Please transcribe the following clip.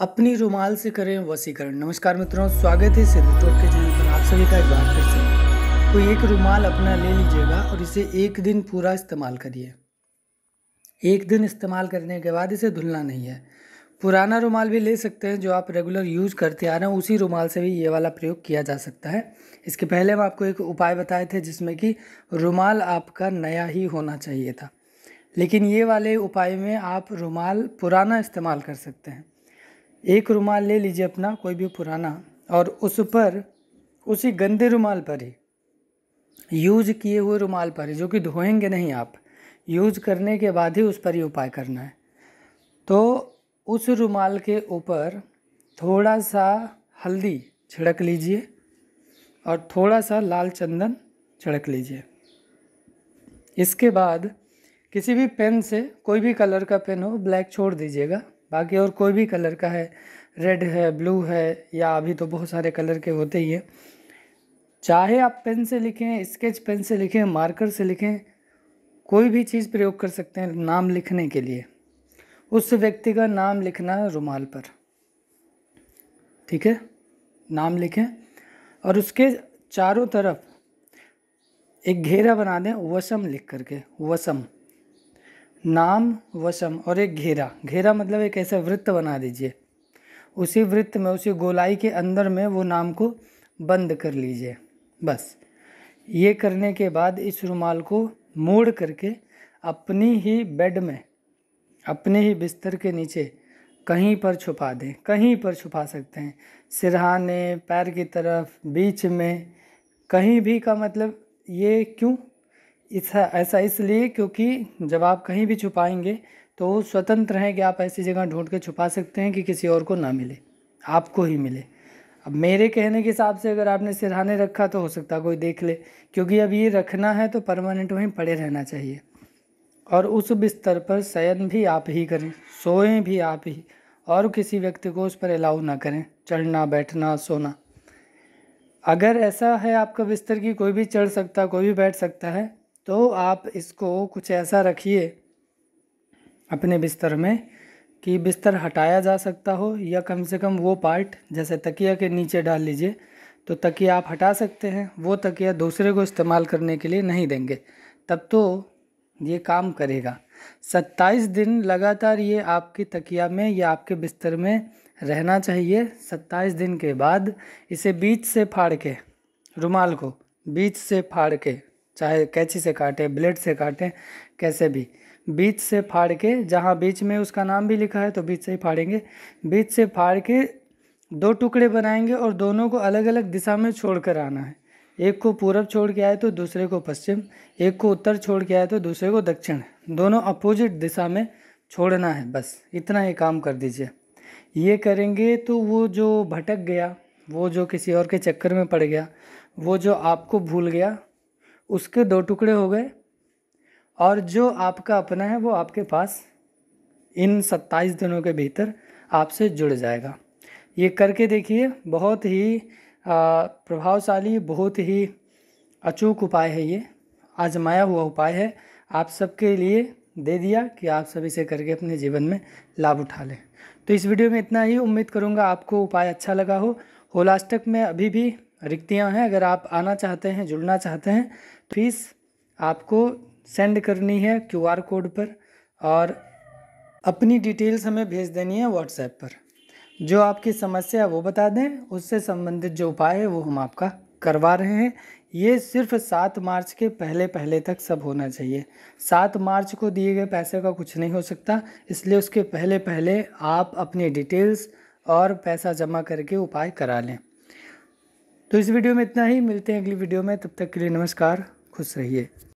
अपनी रुमाल से करें वसीकरण नमस्कार मित्रों स्वागत है सिद्ध के चैनल पर आप सभी का एक बार फिर से तो एक रुमाल अपना ले लीजिएगा और इसे एक दिन पूरा इस्तेमाल करिए एक दिन इस्तेमाल करने के बाद इसे धुलना नहीं है पुराना रुमाल भी ले सकते हैं जो आप रेगुलर यूज़ करते आ रहे हैं उसी रुमाल से भी ये वाला प्रयोग किया जा सकता है इसके पहले हम आपको एक उपाय बताए थे जिसमें कि रुमाल आपका नया ही होना चाहिए था लेकिन ये वाले उपाय में आप रुमाल पुराना इस्तेमाल कर सकते हैं एक रुमाल ले लीजिए अपना कोई भी पुराना और उस पर उसी गंदे रुमाल पर ही यूज किए हुए रुमाल पर ही जो कि धोएंगे नहीं आप यूज करने के बाद ही उस पर ही उपाय करना है तो उस रुमाल के ऊपर थोड़ा सा हल्दी छिड़क लीजिए और थोड़ा सा लाल चंदन छिड़क लीजिए इसके बाद किसी भी पेन से कोई भी कलर का पेन हो ब्लैक छोड़ दीजिएगा बाकी और कोई भी कलर का है रेड है ब्लू है या अभी तो बहुत सारे कलर के होते ही हैं चाहे आप पेन से लिखें स्केच पेन से लिखें मार्कर से लिखें कोई भी चीज़ प्रयोग कर सकते हैं नाम लिखने के लिए उस व्यक्ति का नाम लिखना है रुमाल पर ठीक है नाम लिखें और उसके चारों तरफ एक घेरा बना दें वसम लिख करके वसम नाम वसम और एक घेरा घेरा मतलब एक ऐसा वृत्त बना दीजिए उसी वृत्त में उसी गोलाई के अंदर में वो नाम को बंद कर लीजिए बस ये करने के बाद इस रुमाल को मोड़ करके अपनी ही बेड में अपने ही बिस्तर के नीचे कहीं पर छुपा दें कहीं पर छुपा सकते हैं सिरहाने पैर की तरफ बीच में कहीं भी का मतलब ये क्यों इस ऐसा इसलिए क्योंकि जब आप कहीं भी छुपाएंगे तो वो स्वतंत्र हैं कि आप ऐसी जगह ढूंढ के छुपा सकते हैं कि किसी और को ना मिले आपको ही मिले अब मेरे कहने के हिसाब से अगर आपने सिरहाने रखा तो हो सकता कोई देख ले क्योंकि अब ये रखना है तो परमानेंट वहीं पड़े रहना चाहिए और उस बिस्तर पर शयन भी आप ही करें सोएं भी आप ही और किसी व्यक्ति को उस पर अलाउ ना करें चढ़ना बैठना सोना अगर ऐसा है आपका बिस्तर कि कोई भी चढ़ सकता कोई भी बैठ सकता है तो आप इसको कुछ ऐसा रखिए अपने बिस्तर में कि बिस्तर हटाया जा सकता हो या कम से कम वो पार्ट जैसे तकिया के नीचे डाल लीजिए तो तकिया आप हटा सकते हैं वो तकिया दूसरे को इस्तेमाल करने के लिए नहीं देंगे तब तो ये काम करेगा सत्ताईस दिन लगातार ये आपकी तकिया में या आपके बिस्तर में रहना चाहिए सत्ताईस दिन के बाद इसे बीच से फाड़ के रुमाल को बीच से फाड़ के चाहे कैंची से काटे ब्लेड से काटे कैसे भी बीच से फाड़ के जहाँ बीच में उसका नाम भी लिखा है तो बीच से ही फाड़ेंगे बीच से फाड़ के दो टुकड़े बनाएंगे और दोनों को अलग अलग दिशा में छोड़ कर आना है एक को पूरब छोड़ के आए तो दूसरे को पश्चिम एक को उत्तर छोड़ के आए तो दूसरे को दक्षिण दोनों अपोजिट दिशा में छोड़ना है बस इतना ही काम कर दीजिए ये करेंगे तो वो जो भटक गया वो जो किसी और के चक्कर में पड़ गया वो जो आपको भूल गया उसके दो टुकड़े हो गए और जो आपका अपना है वो आपके पास इन सत्ताईस दिनों के भीतर आपसे जुड़ जाएगा ये करके देखिए बहुत ही प्रभावशाली बहुत ही अचूक उपाय है ये आजमाया हुआ उपाय है आप सबके लिए दे दिया कि आप सब इसे करके अपने जीवन में लाभ उठा लें तो इस वीडियो में इतना ही उम्मीद करूँगा आपको उपाय अच्छा लगा हो होलास्टक में अभी भी रिक्तियाँ हैं अगर आप आना चाहते हैं जुड़ना चाहते हैं तो फीस आपको सेंड करनी है क्यू आर कोड पर और अपनी डिटेल्स हमें भेज देनी है व्हाट्सएप पर जो आपकी समस्या है वो बता दें उससे संबंधित जो उपाय है वो हम आपका करवा रहे हैं ये सिर्फ सात मार्च के पहले पहले तक सब होना चाहिए सात मार्च को दिए गए पैसे का कुछ नहीं हो सकता इसलिए उसके पहले पहले आप अपनी डिटेल्स और पैसा जमा करके उपाय करा लें तो इस वीडियो में इतना ही मिलते हैं अगली वीडियो में तब तक के लिए नमस्कार खुश रहिए